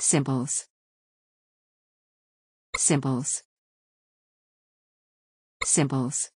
symbols symbols symbols